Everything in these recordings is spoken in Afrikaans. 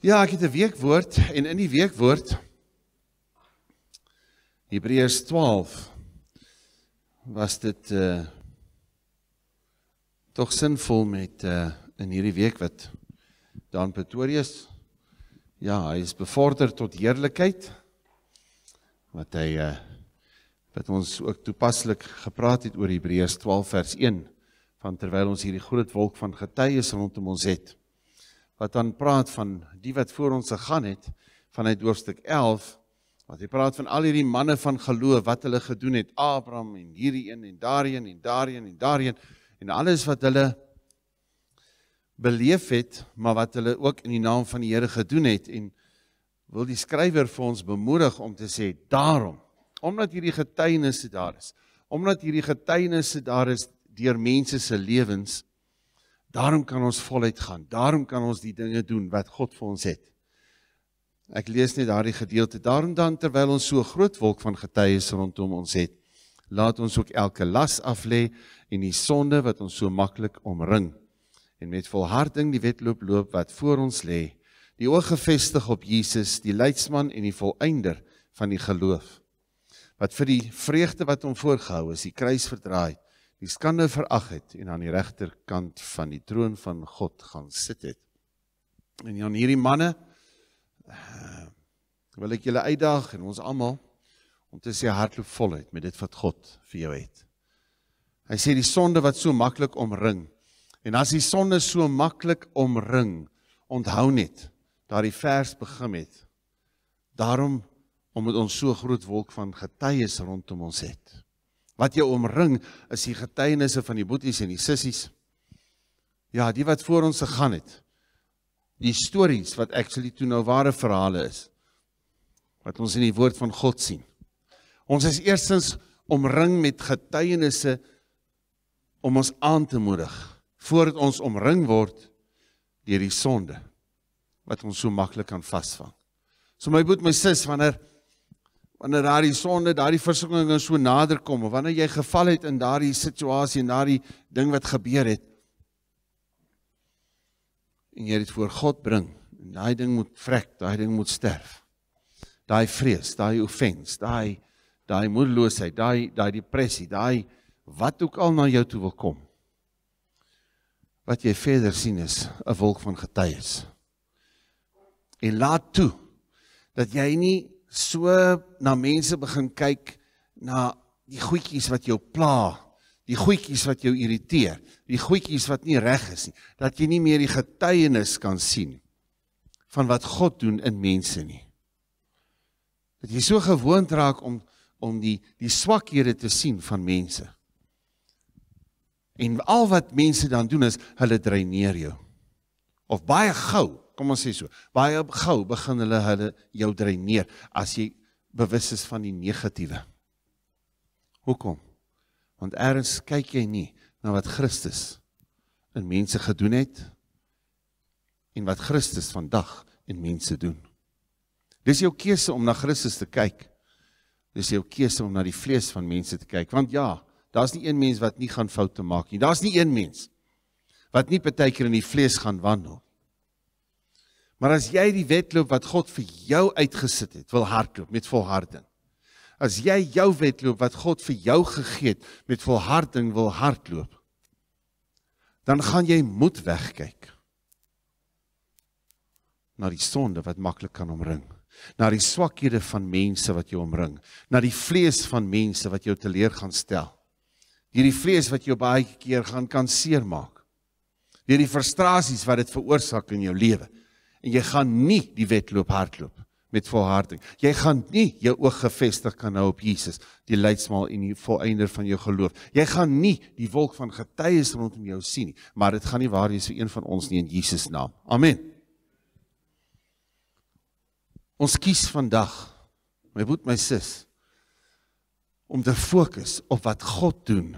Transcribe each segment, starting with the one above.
Ja, ek het 'n weekwoord en in die weekwoord Hebreërs 12 was dit eh uh, tog sinvol met eh uh, in hierdie week wat dan Pretoria is. Ja, hy is bevorder tot heerlikheid wat hy eh uh, wat ons ook toepaslik gepraat het oor Hebreërs 12 vers 1 van terwyl ons hierdie groot wolk van getuies rondom ons het wat dan praat van die wat voor ons gegaan het vanuit hoofstuk 11 wat hy praat van al hierdie manne van geloof wat hulle gedoen het Abraham en hierdie een en daardie een en daardie een en daardie een en alles wat hulle beleef het maar wat hulle ook in die naam van die Here gedoen het en wil die skrywer vir ons bemoedig om te sê daarom omdat hierdie getuienisse daar is omdat hierdie getuienisse daar is deur mense se lewens Daarom kan ons voluit gaan. Daarom kan ons die dinge doen wat God vir ons het. Ek lees net daardie gedeelte. Daarom dan terwyl ons so 'n groot wolk van getuies rondom ons het, laat ons ook elke las af lê en die sonde wat ons so maklik omring en met volharding die wedloop loop wat voor ons lê, die oog gefestig op Jesus, die leidsman en die volëinder van die geloof, wat vir die vreugde wat hom voorgehou is, die kruis verdraai het die skande verag het en aan die regterkant van die troon van God gaan sit het. En Jan hierdie manne eh, wil ek julle uitdaag en ons almal om te sê hardloop voluit met dit wat God vir jou het. Hy sê die sonde wat so maklik omring en as die sonde so maklik omring, onthou net dat die vers begin het. Daarom omdat ons so groot wolk van getuies rondom ons het wat jou omring is die getuienisse van die boeties en die sissies. Ja, die wat voor ons gegaan het. Die stories wat actually toe nou ware verhale is wat ons in die woord van God sien. Ons is eerstens omring met getuienisse om ons aan te moedig voordat ons omring word deur die sonde wat ons so maklik kan vasvang. So my boet my sis wanneer wanneer daardie sonde, daardie versoeking so nader kom of wanneer jy geval het in daardie situasie en daardie ding wat gebeur het en jy dit voor God bring en daai ding moet vrek, daai ding moet sterf. Daai vrees, daai offense, daai daai moedeloosheid, daai daai depressie, daai wat ook al na jou toe wil kom. Wat jy verder sien is 'n wolk van getuies. En laat toe dat jy nie so na mense begin kyk na die goedjies wat jou pla, die goedjies wat jou irriteer, die goedjies wat nie reg is nie, dat jy nie meer die getuienis kan sien van wat God doen in mense nie. Dat jy so gewoond raak om om die die swakhede te sien van mense. En al wat mense dan doen is hulle dreineer jou. Of baie gou kom ons sê so. Baie gou begin hulle hulle jou dreineer as jy bewus is van die negatiewe. Hoekom? Want eers kyk jy nie na wat Christus in mense gedoen het en wat Christus vandag in mense doen. Dis jou keuse om na Christus te kyk. Dis jou keuse om na die vlees van mense te kyk. Want ja, daar's nie een mens wat nie gaan foute maak nie. Daar's nie een mens wat nie partykeer in die vlees gaan wandel nie. Maar as jy die wedloop wat God vir jou uitgesit het, wil hardloop met volharding. As jy jou wedloop wat God vir jou gegee het met volharding wil hardloop, dan gaan jy moed wegkyk. Na die sonde wat maklik kan omring, na die swakhede van mense wat jou omring, na die vlees van mense wat jou teleer gaan stel. Hierdie vlees wat jou baie keer gaan kan seermaak. Deur die frustrasies wat dit veroorsaak in jou lewe en jy gaan nie die wedloop hardloop met volharding. Jy gaan nie jou oog gefestig kan hou op Jesus, die leidsmaal en die volëinder van jou geloof. Jy gaan nie die wolk van getuies rondom jou sien nie, maar dit gaan nie waar wees vir een van ons nie in Jesus naam. Amen. Ons kies vandag, my broer, my sis, om te fokus op wat God doen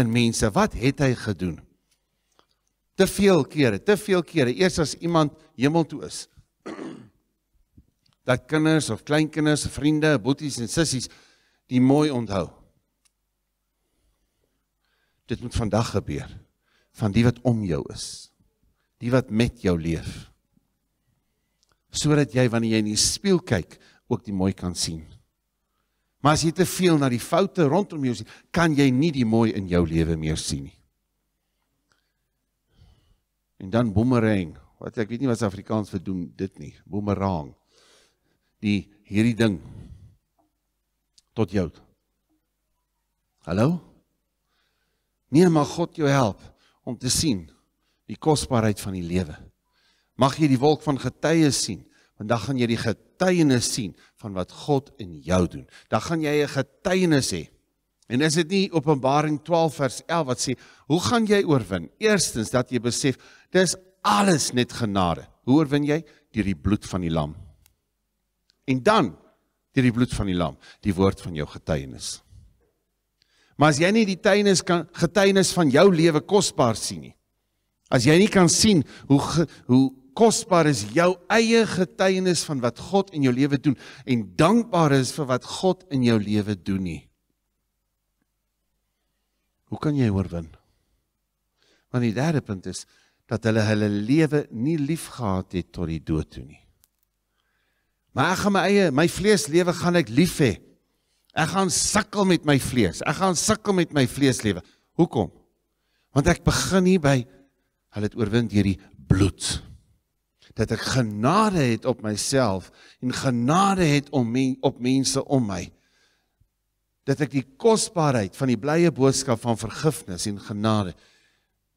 in mense. Wat het hy gedoen? te veel kere, te veel kere, eers as iemand hemel toe is. Dat kinders of kleinkinders, vriende, boeties en sissies die mooi onthou. Dit moet vandag gebeur van die wat om jou is. Die wat met jou leef. Sodat jy wanneer jy in die spieël kyk, ook die mooi kan sien. Maar as jy te veel na die foute rondom jou sien, kan jy nie die mooi in jou lewe meer sien nie. En dan boomerang. Wat ek weet nie wat Afrikaans vir doen dit nie. Boomerang. Die hierdie ding tot jou. Hallo? Nee, maar God jou help om te sien die kosbaarheid van die lewe. Mag jy die wolk van getuies sien, want dan gaan jy die getuienis sien van wat God in jou doen. Dan gaan jy 'n getuienis hê. En is dit nie Openbaring 12 vers 11 wat sê, "Hoe gaan jy oorwin?" Eerstens dat jy besef Dis alles net genade. Hoe oorwin jy? Deur die bloed van die lam. En dan deur die bloed van die lam, die woord van jou getuienis. Maar as jy nie die getuienis kan getuienis van jou lewe kosbaar sien nie. As jy nie kan sien hoe hoe kosbaar is jou eie getuienis van wat God in jou lewe doen en dankbaar is vir wat God in jou lewe doen nie. Hoe kan jy oorwin? Want die derde punt is dat hulle hulle lewe nie liefgehad het tot die dood toe nie. Maar ek gaan my eie my vleeslewe gaan ek lief hê. Ek gaan sukkel met my vlees. Ek gaan sukkel met my vleeslewe. Hoekom? Want ek begin hier by hulle het oorwin deur die bloed. Dat ek genade het op myself en genade het om my, op mense om my. Dat ek die kosbaarheid van die blye boodskap van vergifnis en genade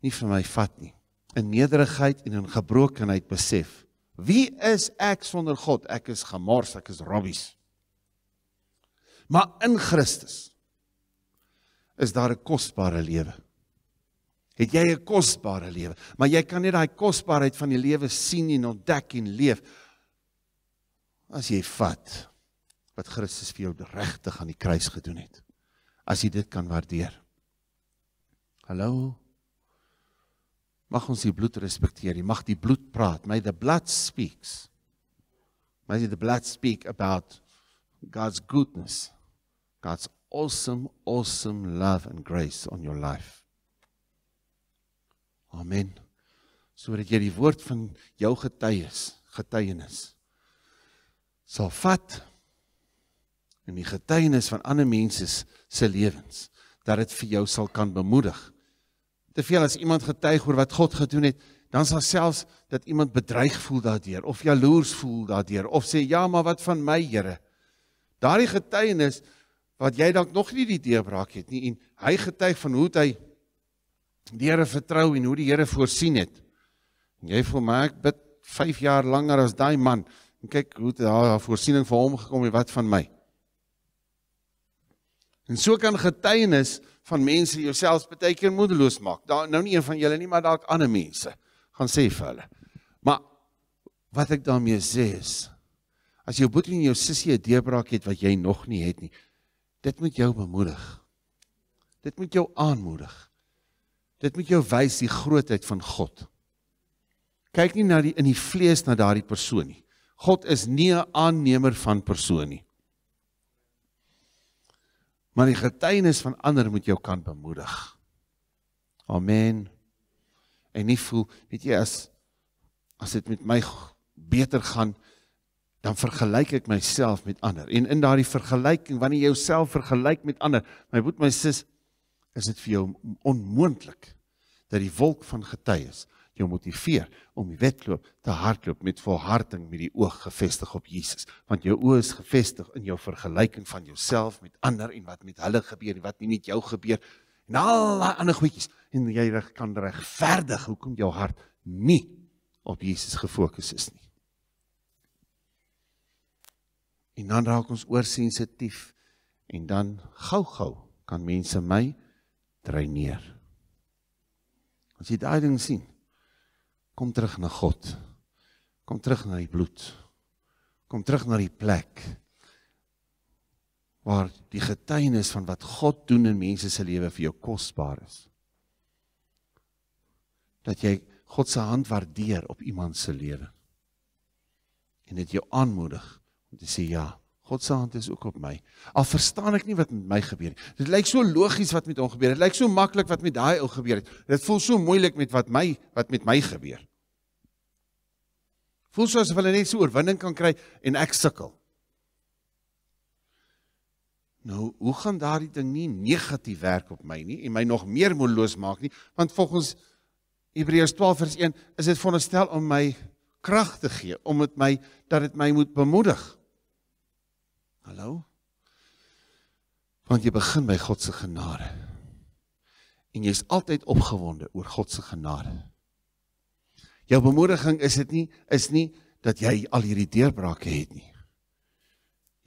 nie vir my vat nie in nederigheid en in gebrokenheid besef. Wie is ek sonder God? Ek is gemors, ek is rabbies. Maar in Christus is daar 'n kosbare lewe. Het jy 'n kosbare lewe, maar jy kan nie daai kosbaarheid van die lewe sien en ontdek en leef as jy vat wat Christus vir jou regtig aan die kruis gedoen het. As jy dit kan waardeer. Hallo Mag ons die bloed respekteer. Mag die bloed praat. May the blood speaks. May the blood speak about God's goodness. God's awesome awesome love and grace on your life. Amen. Sodat jy die woord van jou getuies, getuienis sal vat in die getuienis van ander mense se lewens dat dit vir jou sal kan bemoedig te veel as iemand getuig oor wat God gedoen het, dan sal selfs dat iemand bedreig voel daardeur of jaloers voel daardeur of sê ja, maar wat van my, Here? Daardie getuienis wat jy dalk nog nie die deurbraak het nie en hy getuig van hoe hy die Here vertrou en hoe die Here voorsien het. En jy voel maar ek bid 5 jaar langer as daai man en kyk hoe daar voorsiening vir hom gekom het wat van my. En so kan getuienis van mense jouself baie keer moedeloos maak. Daar nou nie een van julle nie, maar dalk ander mense gaan sê vir hulle. Maar wat ek daarmee sê is as jou broer en jou sussie 'n deurbraak het wat jy nog nie het nie, dit moet jou bemoedig. Dit moet jou aanmoedig. Dit moet jou wys die grootheid van God. Kyk nie na die in die vlees na daardie persoon nie. God is nie 'n aannemer van persoon nie maar die getuienis van ander moet jou kan bemoedig. Amen. En nie voel, weet jy, as as dit met my beter gaan, dan vergelyk ek myself met ander. En in daardie vergelyking, wanneer jy jouself vergelyk met ander, my broer, my sis, is dit vir jou onmoontlik dat die wolk van getuies jou motiveer om die wedloop te hardloop met volharding met die oog gefestig op Jesus want jou oë is gefestig in jou vergelyking van jouself met ander en wat met hulle gebeur en wat nie met jou gebeur en al daai ander goedjies en jy reg kan regverdig hoekom jou hart nie op Jesus gefokus is nie en dan raak ons oorsensitief en dan gou-gou kan mense my dreineer. As jy daai ding sien, kom terug na God. Kom terug na die bloed. Kom terug na die plek waar die getuienis van wat God doen in mense se lewe vir jou kosbaar is. Dat jy God se hand waardeer op iemand se lewe. En dit jou aanmoedig om te sê ja. God se hand is ook op my. Al verstaan ek nie wat met my gebeur nie. Dit lyk so logies wat met hom gebeur het. Dit lyk so maklik wat met daai ou gebeur het. Dit voel so moeilik met wat my wat met my gebeur. Voel soos of hulle net so oorwinning kan kry en ek sukkel. Nou, hoe gaan daardie ding nie negatief werk op my nie en my nog meer moedeloos maak nie? Want volgens Hebreërs 12 vers 1 is dit veronderstel om my krag te gee, om dit my dat dit my moet bemoedig. Hallo? Want jy begin by God se genade. En jy's altyd opgewonde oor God se genade. Jou bemoediging is dit nie is nie dat jy al hierdie deurbrake het nie.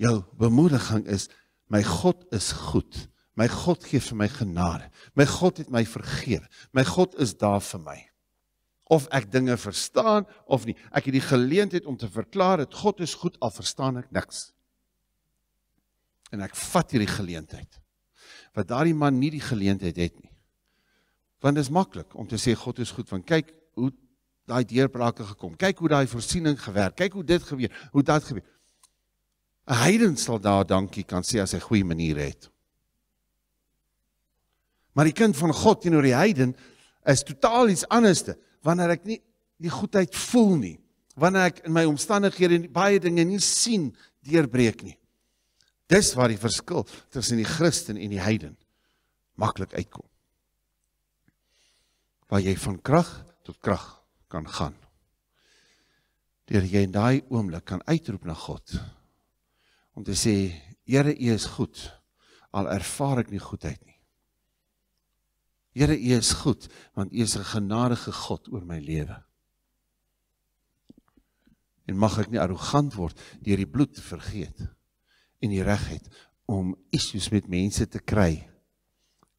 Jou bemoediging is my God is goed. My God gee vir my genade. My God het my vergeef. My God is daar vir my. Of ek dinge verstaan of nie, ek het die geleentheid om te verklaar dat God is goed al verstaan ek niks nie en ek vat hierdie geleentheid. Wat daardie man nie die geleentheid het nie. Want dit is maklik om te sê God is goed want kyk hoe daai deurbrake gekom. Kyk hoe daai voorsiening gewerk. Kyk hoe dit gebeur, hoe dit gebeur. 'n Heiden sal daar dankie kan sê as hy goeie maniere het. Maar die kind van God teenoor die heiden is totaal iets anderste wanneer ek nie die goedheid voel nie, wanneer ek in my omstandighede baie dinge nie sien deurbreek nie. Dis waar die verskil tussen die Christen en die heiden maklik uitkom. Waar jy van krag tot krag kan gaan. Deur jy in daai oomblik kan uitroep na God om te sê Here U is goed al ervaar ek nie goedheid nie. Here U is goed want U is 'n genadige God oor my lewe. En mag ek nie arrogant word deur die bloed te vergeet nie en die reg het om issues met mense te kry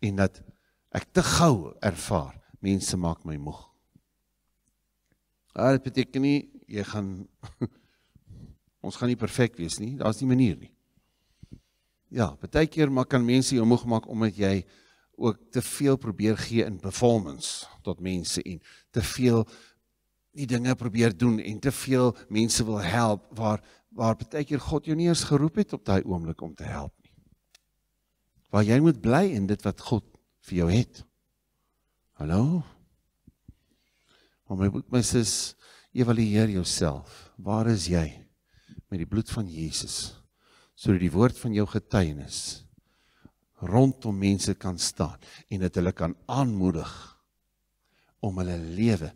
en dat ek te gou ervaar mense maak my moeg. Al ah, beteken nie jy gaan ons gaan nie perfek wees nie. Daar's nie manier nie. Ja, baie keer maak kan mense jou moeg maak omdat jy ook te veel probeer gee in performance tot mense en te veel die dinge probeer doen en te veel mense wil help waar waar baie keer God jou nie eens geroep het op daai oomblik om te help nie. Waar jy moet bly in dit wat God vir jou het. Hallo. Maar my my sis, evalueer jouself. Waar is jy met die bloed van Jesus sodat die woord van jou getuienis rondom mense kan staan en dat hulle kan aanmoedig om hulle lewe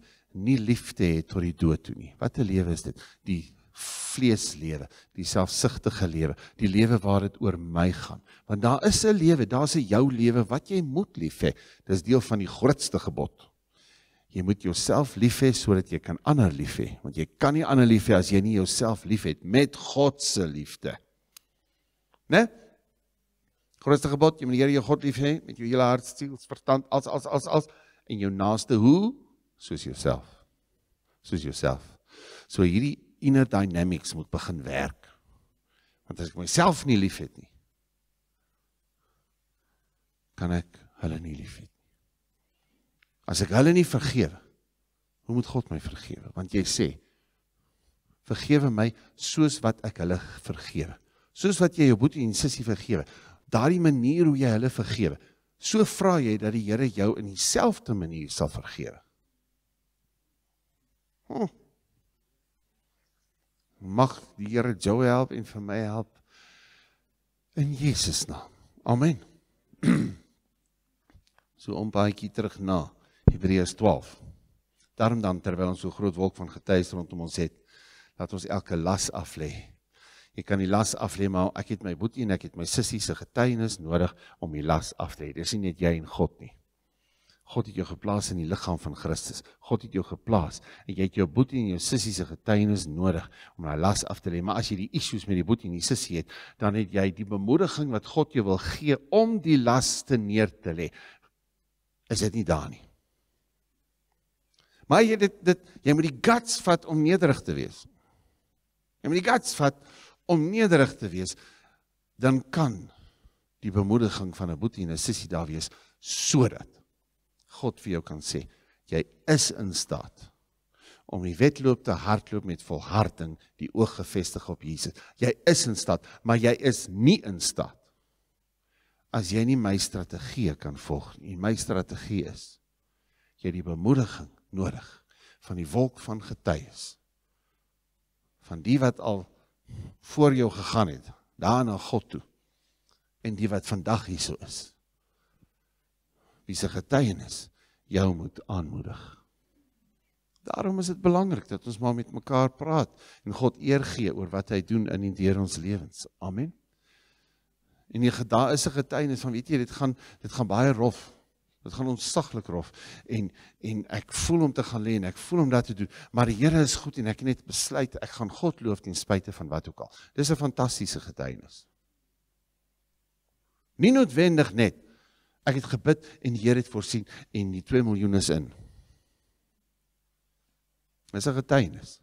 nie lief te hê tot die dood toe nie. Wat 'n lewe is dit? Die vleeslewe, die selfsugtige lewe, die lewe waar dit oor my gaan. Want daar is 'n lewe, daar's 'n jou lewe wat jy moet lief hê. Dis deel van die grootste gebod. Jy moet jouself lief hê sodat jy kan ander lief hê, want jy kan nie ander lief hê as jy nie jouself liefhet met God se liefde. Né? Grootste gebod, jy moet die Here jou God lief hê met jou hele hart, siel, verstand, as as as as en jou naaste hoe soos jouself. Soos jouself. So hierdie inner dynamics moet begin werk. Want as ek myself nie liefhet nie, kan ek hulle nie liefhet nie. As ek hulle nie vergewe, hoe moet God my vergewe? Want jy sê vergewe my soos wat ek hulle vergewe. Soos wat jy jou boetie en sussie vergewe. Daardie manier hoe jy hulle vergewe. So vra jy dat die Here jou in dieselfde manier sal vergewe. Hm mag die Here jou help en vir my help in Jesus naam. Amen. So om baie terug na Hebreërs 12. Daarom dan terwyl ons so groot wolk van getuies rondom ons het, laat ons elke las af lê. Ek kan die las af lê, maar ek het my boetie en ek het my sussie se getuienis nodig om die las af te lê. Dis nie net jy en God nie. God het jou geplaas in die liggaam van Christus. God het jou geplaas en jy het jou boetie en jou sussie se getuienis nodig om daai las af te lê. Maar as jy die issues met die boetie en die sussie het, dan het jy die bemoediging wat God jou wil gee om die las te neer te lê. Is dit nie daar nie? Maar jy dit dit jy moet die guts vat om nederig te wees. Jy moet die guts vat om nederig te wees dan kan die bemoediging van 'n boetie en 'n sussie daar wees sodat God vir jou kan sê, jy is in staat om die wedloop te hardloop met volharding, die oog gefestig op Jesus. Jy is in staat, maar jy is nie in staat as jy nie my strategie kan volg nie. My strategie is jy die bemoediging nodig van die wolk van getuies van die wat al voor jou gegaan het daar na God toe en die wat vandag hier sou is wie se getuienis jou moet aanmoedig. Daarom is dit belangrik dat ons maar met mekaar praat en God eer gee oor wat hy doen in en deur ons lewens. Amen. En jy nee, daar is 'n getuienis van weet jy dit gaan dit gaan baie rof. Dit gaan ontsaglik rof en en ek voel om te gaan lê en ek voel om dat te doen, maar die Here is goed en ek het net besluit ek gaan God loof ten spyte van wat ook al. Dis 'n fantastiese getuienis. Nie noodwendig net Ek het gebid en die Here het voorsien en die 2 miljoen is in. Dis 'n getuienis.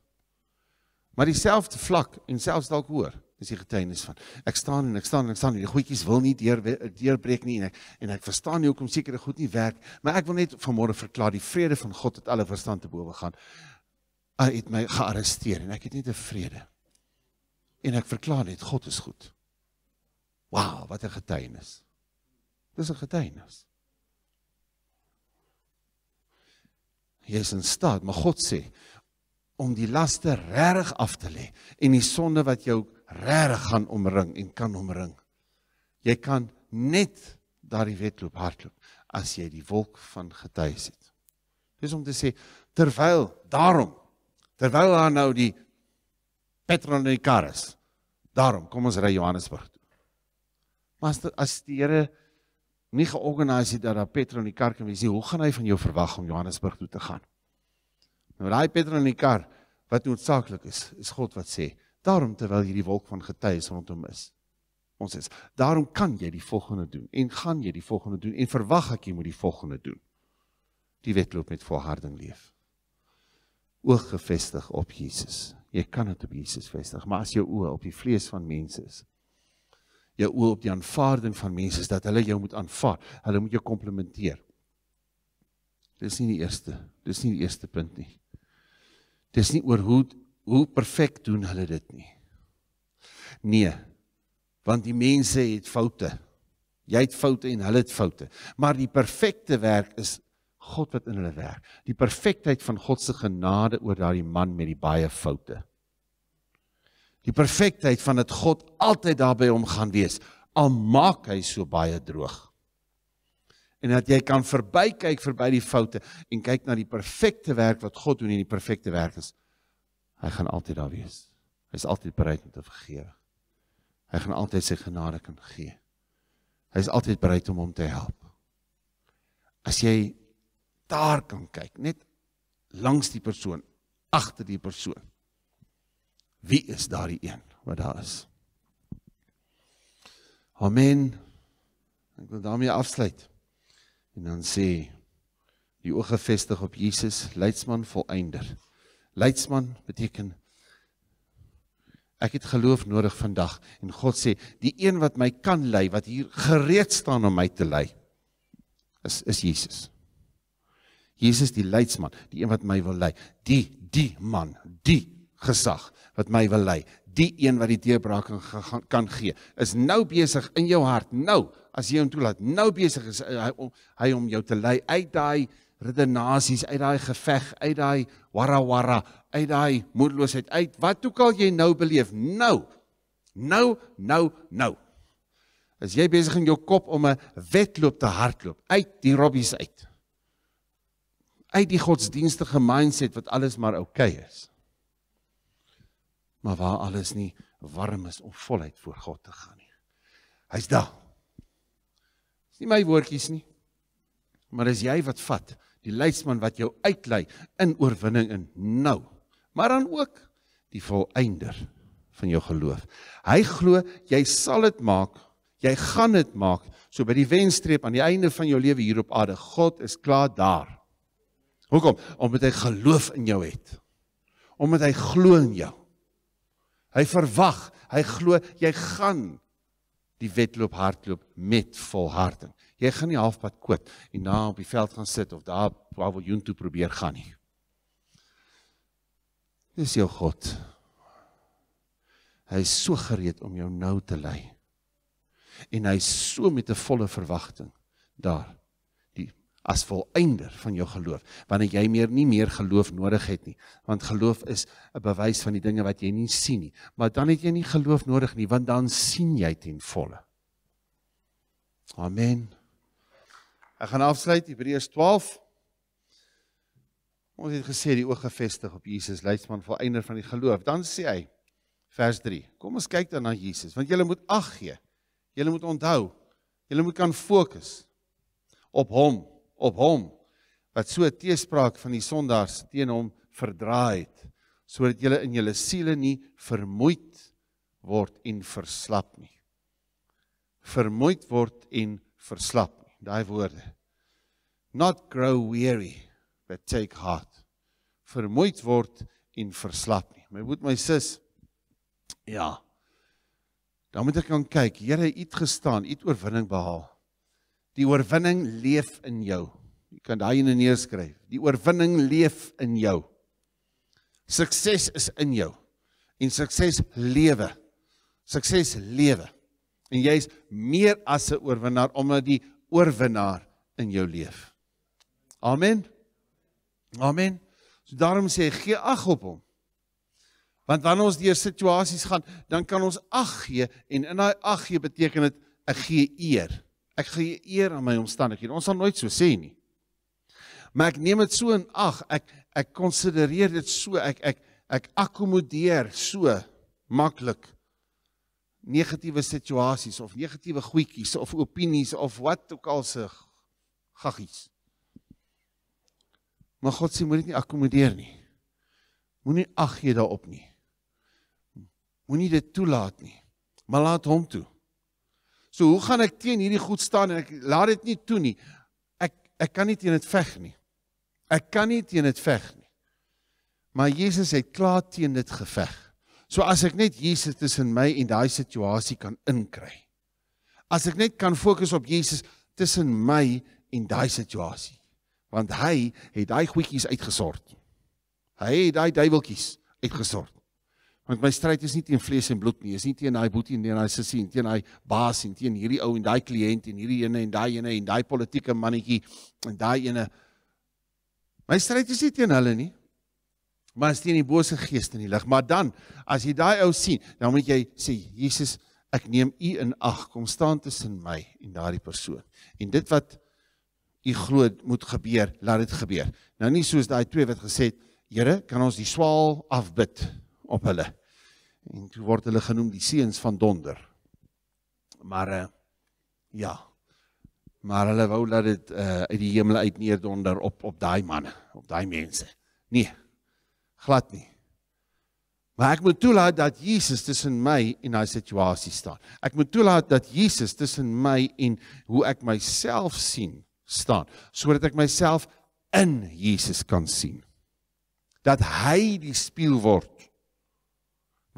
Maar dieselfde vlak en selfs dalk hoor is die getuienis van ek staan en ek staan en ek staan en die goedjies wil nie deur deurbreek nie en ek en ek verstaan nie hoekom sekere goed nie werk maar ek wil net vanmôre verklaar die vrede van God het alle verstand te bowe gaan. Hy het my gearresteer en ek het nie te vrede. En ek verklaar net God is goed. Wow, wat 'n getuienis. Dis 'n getuienis. Jy is in staat, maar God sê om die laste reg af te lê en die sonde wat jou reg gaan omring en kan omring. Jy kan net daardie wedloop hardloop as jy die wolk van getuies het. Dis om te sê terwyl daarom terwyl daar nou die petrol in die kar is. Daarom kom ons ry Johannesburg toe. Maar as die, as die Here nie georganiseer het dat daar petrol in die kar kan wees nie. Hoe gaan hy van jou verwag om Johannesburg toe te gaan? Nou daai petrol in die kar wat noodsaaklik is, is God wat sê, daarom terwyl hierdie wolk van getuies rondom is. Ons sê, daarom kan jy die volgende doen en gaan jy die volgende doen en verwag ek jy moet die volgende doen. Die wedloop met volharding leef. Oog gefestig op Jesus. Jy kan dit op Jesus vestig, maar as jou oë op die vlees van mense is, jou oë op die aanvaarding van mense is dat hulle jou moet aanvaar. Hulle moet jou komplimenteer. Dis nie die eerste. Dis nie die eerste punt nie. Dis nie oor hoe hoe perfek doen hulle dit nie. Nee. Want die mense het foute. Jy het foute en hulle het foute. Maar die perfekte werk is God wat in hulle werk. Die perfektheid van God se genade oor daardie man met die baie foute. Die perfektheid van dit God altyd daar by hom gaan wees al maak hy so baie droog. En dat jy kan verbykyk verby die foute en kyk na die perfekte werk wat God doen en die perfekte werk is. Hy gaan altyd daar wees. Hy is altyd bereid om te vergewe. Hy gaan altyd sy genade kan gee. Hy is altyd bereid om hom te help. As jy daar kan kyk, net langs die persoon, agter die persoon wie is daardie een wat daar is? Amen. Ek wil daarmee afsluit. En dan sê die oë gefestig op Jesus, leidsman volëinder. Leidsman beteken ek het geloof nodig vandag en God sê die een wat my kan lei, wat hier gereed staan om my te lei, is is Jesus. Jesus die leidsman, die een wat my wil lei. Die die man, die gesag wat my wil lei. Die een wat die deurbraak kan kan gee, is nou besig in jou hart nou as jy hom toelaat. Nou besig is eh, hy om hy om jou te lei uit daai redenasies, uit daai geveg, uit daai warawara, uit daai moedeloosheid uit. Wat ook al jy nou beleef, nou. Nou, nou, nou. As jy besig in jou kop om 'n wedloop te hardloop uit die robbies uit. Uit die godsdienstige mindset wat alles maar oukei okay is maar waar alles nie warm is om voluit voor God te gaan nie. Hy's daar. Dis nie my woordjies nie. Maar dis jy wat vat, die leidsman wat jou uitlei in oorwinning in nou. Maar dan ook die volëinder van jou geloof. Hy glo jy sal dit maak. Jy gaan dit maak. So by die wenstreep aan die einde van jou lewe hier op aarde, God is klaar daar. Hoekom? Omdat hy geloof in jou het. Omdat hy glo in jou. Hy verwag, hy glo jy gaan die wedloop hardloop met volharding. Jy gaan nie halfpad koot en na op die veld gaan sit of daar paviljoen toe probeer gaan nie. Dis jou God. Hy is so gereed om jou nou te lei. En hy is so met 'n volle verwagting daar as volëinder van jou geloof wanneer jy meer nie meer geloof nodig het nie want geloof is 'n bewys van die dinge wat jy nie sien nie maar dan het jy nie geloof nodig nie want dan sien jy ten volle amen ek gaan afsluit Hebreërs 12 ons het gesê die oog gefestig op Jesus leidsman volëinder van die geloof dan sê hy vers 3 kom ons kyk dan na Jesus want jy moet ag gee jy moet onthou jy moet kan fokus op hom op hom wat so teespraak van die sondaars teen hom verdraai het sodat julle in julle siele nie vermoeid word en verslap nie vermoeid word en verslap nie daai woorde not grow weary but take heart vermoeid word en verslap nie my moet my sis ja dan moet ek gaan kyk Here het gestaan het oorwinning behaal Die oorwinning leef in jou. Jy kan daai in neerskryf. Die oorwinning leef in jou. Sukses is in jou. En sukses lewe. Sukses lewe. En jy's meer as 'n oorwinnaar omdat die oorwinnaar in jou leef. Amen. Amen. So daarom sê ek gee ag op hom. Want wanneer ons deur situasies gaan, dan kan ons ag gee en in daai ag gee beteken dit ek gee eer. Ek gee eer aan my omstandighede. Ons sal nooit so sê nie. Maar ek neem dit so in ag. Ek ek konsidereer dit so. Ek ek ek akkommodeer so maklik negatiewe situasies of negatiewe goedjies of opinies of wat ook al se gaggies. Maar God sê moet dit nie akkommodeer nie. Moenie ag gee daarop nie. Moenie dit toelaat nie. Maar laat hom toe. So hoe gaan ek teen hierdie goed staan en ek laat dit nie toe nie. Ek ek kan nie teen dit veg nie. Ek kan nie teen dit veg nie. Maar Jesus het klaar teen dit geveg. So as ek net Jesus tussen my en daai situasie kan inkry. As ek net kan fokus op Jesus tussen my en daai situasie. Want hy het daai goedjies uitgesort. Hy het daai duiweltjies uitgesort want my stryd is nie teen vlees en bloed nie, is nie teen daai boetie nie, daai sussie, teen daai baas en teen hierdie ou en daai kliënt en hierdie ene en daai ene en daai politieke mannetjie en daai ene. My stryd is nie teen hulle nie, maar is teen die bose gees in die lig. Maar dan as jy daai ou sien, dan moet jy sê Jesus, ek neem u in ag, kom staan tussen my en daardie persoon. En dit wat u glo moet gebeur, laat dit gebeur. Nou nie soos daai twee wat gesê het, Here, kan ons die swaal afbid op hulle en toe word hulle genoem die seuns van donder. Maar uh, ja. Maar hulle wou dat dit uh, uit die hemel uit neerdonder op op daai manne, op daai mense. Nee. Glad nie. Maar ek moet toelaat dat Jesus tussen my en daai situasie staan. Ek moet toelaat dat Jesus tussen my en hoe ek myself sien staan, sodat ek myself in Jesus kan sien. Dat hy die spieël word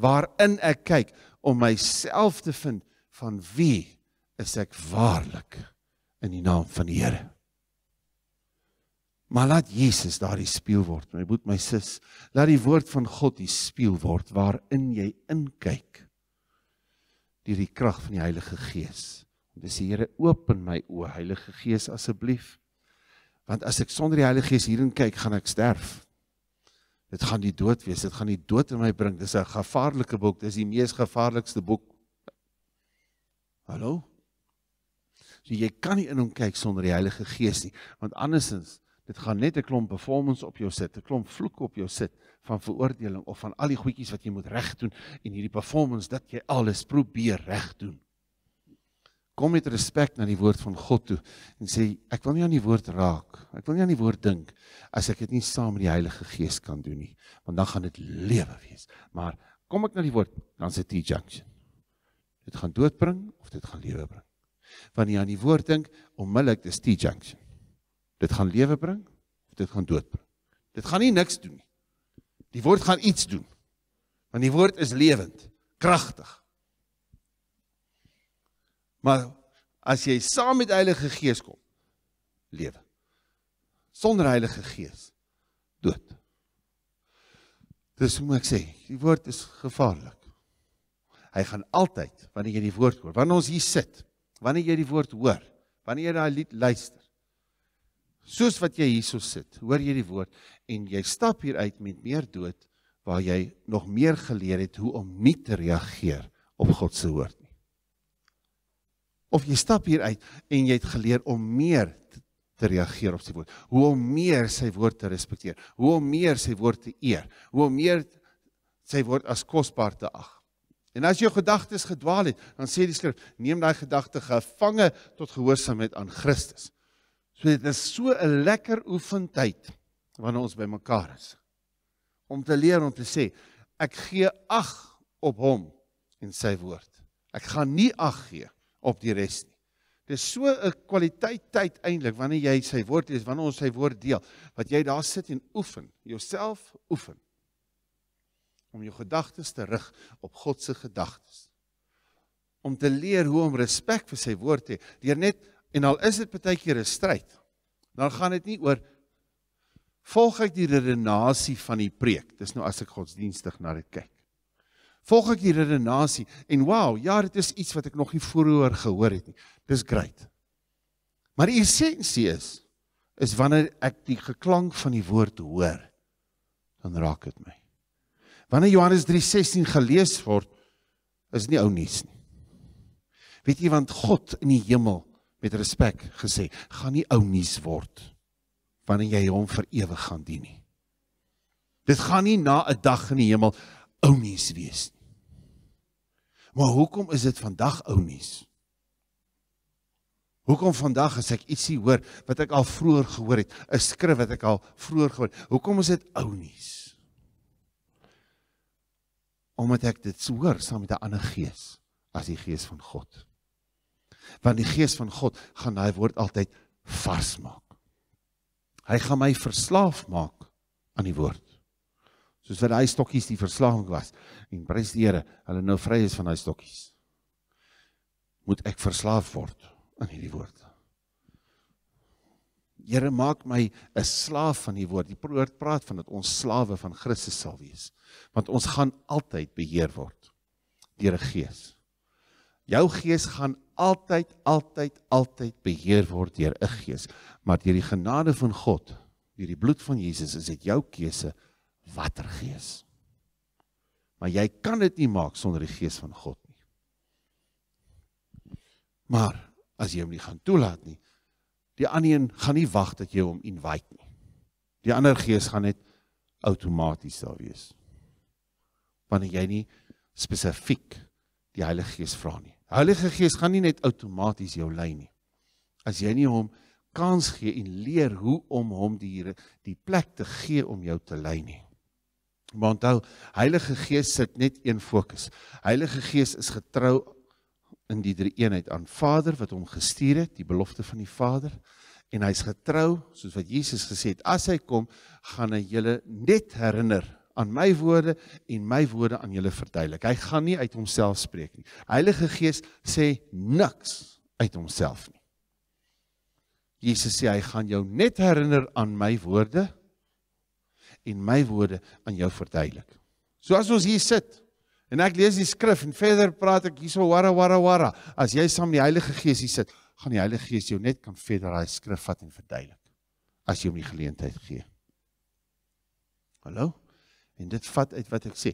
waarin ek kyk om myself te vind van wie is ek waarlik in die naam van die Here. Maar laat Jesus daardie spieël word, my broer, my sis. Laat die woord van God die spieël word waarin jy inkyk deur die krag van die Heilige Gees. Want dis die Here open my oë, Heilige Gees asseblief. Want as ek sonder die Heilige Gees hierin kyk, gaan ek sterf dit gaan die dood wees, dit gaan die dood in my bring. Dis 'n gevaarlike boek, dis die mees gevaarlikste boek. Hallo? So jy kan nie in hom kyk sonder die Heilige Gees nie, want andersins dit gaan net 'n klomp performance op jou sit, 'n klomp vloek op jou sit van veroordeling of van al die goedjies wat jy moet regdoen en hierdie performance dat jy alles probeer regdoen kom met respek na die woord van God toe en sê ek wil nie aan die woord raak. Ek wil nie aan die woord dink as ek dit nie saam met die Heilige Gees kan doen nie, want dan gaan dit lewe wees. Maar kom ek na die woord, dan sit die junction. Dit gaan dood bring of dit gaan lewe bring. Wanneer jy aan die woord dink, onmiddellik dis die junction. Dit gaan lewe bring of dit gaan dood bring. Dit gaan nie niks doen nie. Die woord gaan iets doen. Want die woord is lewend, kragtig. Maar as jy saam met Heilige Gees kom, lewe. Sonder Heilige Gees dood. Dis moet ek sê, die woord is gevaarlik. Hy gaan altyd wanneer jy die woord hoor, wanneer ons hier sit, wanneer jy die woord hoor, wanneer jy daai lied luister. Soos wat jy hierso sit, hoor jy die woord en jy stap hier uit met meer dood waar jy nog meer geleer het hoe om nie te reageer op God se woord of jy stap hier uit en jy het geleer om meer te, te reageer op sy woord. Hoe om meer sy woord te respekteer, hoe om meer sy woord te eer, hoe om meer sy woord as kosbaar te ag. En as jou gedagtes gedwaal het, dan sê die skrif, neem daai gedagte gevange tot gehoorsaamheid aan Christus. So dit is so 'n lekker oefentyd wanneer ons bymekaar is om te leer om te sê ek gee ag op hom en sy woord. Ek gaan nie ag gee op die res nie. Dis so 'n kwaliteit tyd eintlik wanneer jy sy woord lees, wanneer ons sy woord deel, wat jy daar sit en oefen, jouself oefen om jou gedagtes te rig op God se gedagtes. Om te leer hoe om respek vir sy woord te hê. Deur net en al is dit baie keer 'n stryd, dan gaan dit nie oor volg ek die redenasie van die preek. Dis nou as ek godsdienstig na dit kyk. Volg ek hierdie redenasie en wow, ja, dit is iets wat ek nog nie vooroor gehoor het nie. Dis great. Maar die essensie is is wanneer ek die geklank van die woord hoor, dan raak dit my. Wanneer Johannes 3:16 gelees word, is dit nie ou nuus nie. Weet jy want God in die hemel met respek gesê, gaan nie ou nuus word wanneer jy hom vir ewig gaan dien nie. Dit gaan nie na 'n dag in die hemel ou nuus wees nie. Maar hoekom is dit vandag ou nuus? Hoekom vandag as ek ietsie hoor wat ek al vroeër gehoor het, 'n skrif wat ek al vroeër gehoor het. Hoekom is dit ou nuus? Omdat ek dit hoor saam met 'n ander gees as die gees van God. Want die gees van God gaan hy word altyd vars maak. Hy gaan my verslaaf maak aan die woord soos wat daai stokkies die verslawing was en prys die Here hulle nou vry is van daai stokkies moet ek verslaaf word aan hierdie woord Here maak my 'n slaaf van die woord die woord praat van dat ons slawe van Christus sal wees want ons gaan altyd beheer word deur die Gees jou gees gaan altyd altyd altyd beheer word deur 'n gees maar deur die genade van God deur die bloed van Jesus is dit jou keuse watter gees. Maar jy kan dit nie maak sonder die gees van God nie. Maar as jy hom nie gaan toelaat nie, die ander een gaan nie wag dat jy hom invite nie. Die ander gees gaan net outomaties daar wees. Wanneer jy nie spesifiek die Heilige Gees vra nie. Die Heilige Gees gaan nie net outomaties jou lei nie. As jy nie hom kans gee en leer hoe om hom die die plek te gee om jou te lei nie. Maar onthou, Heilige Gees sit net een fokus. Heilige Gees is getrou in die drie eenheid aan Vader wat hom gestuur het, die belofte van die Vader en hy's getrou soos wat Jesus gesê het, as hy kom, gaan hy julle net herinner aan my woorde en my woorde aan julle verduidelik. Hy gaan nie uit homself spreek nie. Heilige Gees sê niks uit homself nie. Jesus sê hy gaan jou net herinner aan my woorde en my woorde aan jou verduidelik. So as ons hier sit en ek lees die skrif en verder praat ek hierso wara wara wara, as jy saam met die Heilige Gees hier sit, gaan die Heilige Gees jou net kan verder daai skrif vat en verduidelik as jy hom die geleentheid gee. Hallo? En dit vat uit wat ek sê.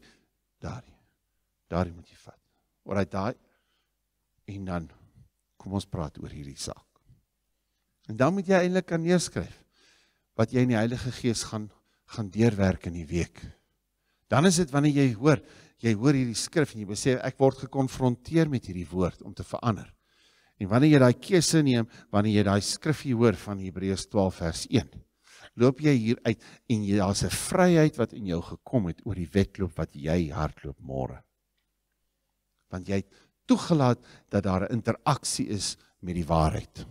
Daardie. Daardie moet jy vat. Oor uit daai en dan kom ons praat oor hierdie saak. En dan moet jy eintlik kan neerskryf wat jy in die Heilige Gees gaan gaan deurwerk in die week. Dan is dit wanneer jy hoor, jy hoor hierdie skrif en jy besef ek word gekonfronteer met hierdie woord om te verander. En wanneer jy daai keuse neem, wanneer jy daai skrifgie hoor van Hebreërs 12 vers 1, loop jy hier uit en jy daar's 'n vryheid wat in jou gekom het oor die wedloop wat jy hardloop môre. Want jy het toegelaat dat daar 'n interaksie is met die waarheid.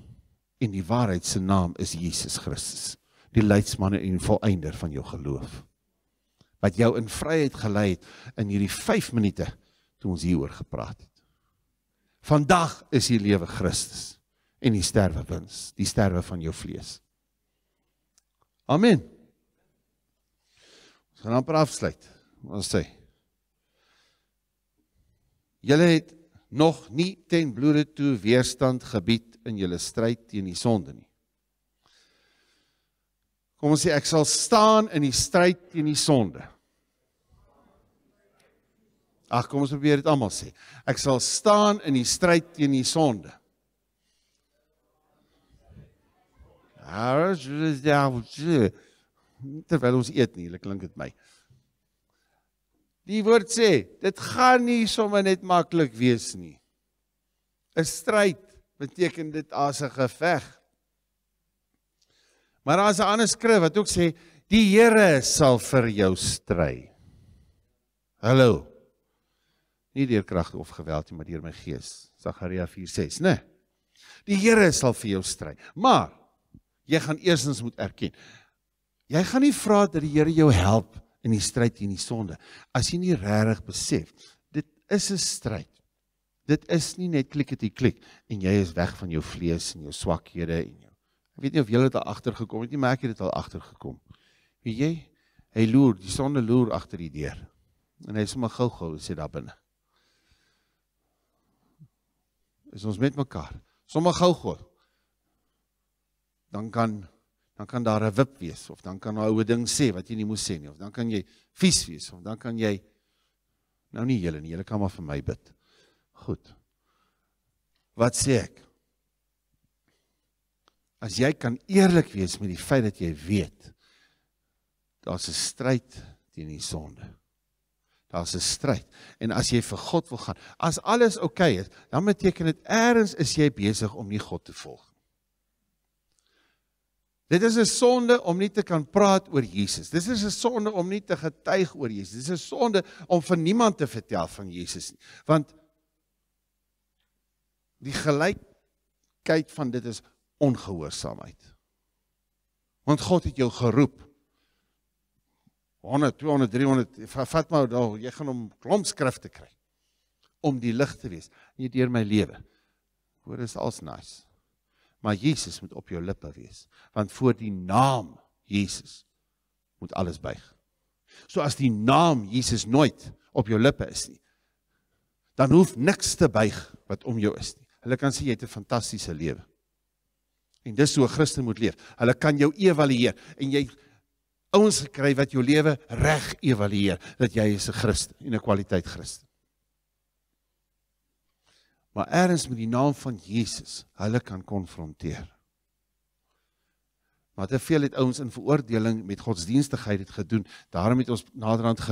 En die waarheid se naam is Jesus Christus die leidsmanne en volëinder van jou geloof wat jou in vryheid gelei het in hierdie 5 minute toe ons hieroor gepraat het. Vandag is die lewe Christus en die sterwe wins, die sterwe van jou vlees. Amen. Ons gaan amper afsluit. Ons sê Julle het nog nie ten bloede toe weerstand gebied in julle stryd teen die sonde nie. Kom ons sê ek sal staan in die stryd teen die sonde. Ag kom ons probeer dit almal sê. Ek sal staan in die stryd teen die sonde. Ag dis ja, terwyl ons eet nie, dit klink dit my. Die woord sê, dit gaan nie sommer net maklik wees nie. 'n Stryd beteken dit as 'n geveg. Maar daar's 'n ander skrif wat ook sê die Here sal vir jou stry. Hallo. Nie deur krag of geweld nie, maar deur my gees. Sagaria 4:6, né? Nee. Die Here sal vir jou stry. Maar jy gaan eersens moet erken. Jy gaan nie vra dat die Here jou help in die stryd teen die sonde as jy nie regtig besef dit is 'n stryd. Dit is nie net klik dit klik en jy is weg van jou vlees en jou swakhede en jou Ek weet nie of julle dit al agtergekom het nie, maar ek het dit al agtergekom. Wie jy? Hy loer, die sonde loer agter die deur. En hy sê maar gou-gou sê daar binne. Is ons met mekaar? Sommige gou-gou. Dan kan dan kan daar 'n wip wees of dan kan 'n ou ding sê wat jy nie moet sê nie of dan kan jy vies wees of dan kan jy nou nie julle nie, julle kan maar vir my bid. Goed. Wat sê ek? as jy kan eerlik wees met die feit dat jy weet daar's 'n stryd teen die sonde. Daar's 'n stryd. En as jy vir God wil gaan, as alles oukei okay is, dan beteken dit eers is jy besig om nie God te volg nie. Dit is 'n sonde om nie te kan praat oor Jesus. Dis is 'n sonde om nie te getuig oor Jesus. Dis 'n sonde om vir niemand te vertel van Jesus nie. Want die gelykheid van dit is ongehoorsaamheid. Want God het jou geroep. 100, 200, 300, vat maar daar, jy gaan hom klomp skrifte kry om die lig te wees in jou deur my lewe. Hoor is als nice. Maar Jesus moet op jou lippe wees, want voor die naam Jesus moet alles buig. So as die naam Jesus nooit op jou lippe is nie, dan hoef niks te buig wat om jou is nie. Hulle kan sê jy het 'n fantastiese lewe. En dis hoe 'n Christen moet leef. Hulle kan jou evalueer en jy ouens kry wat jou lewe reg evalueer dat jy is 'n Christen en 'n kwaliteit Christen. Maar eerds met die naam van Jesus, hulle kan konfronteer. Maar te veel het ouens in veroordeling met godsdienstigheid het gedoen. Daarom het ons naderhand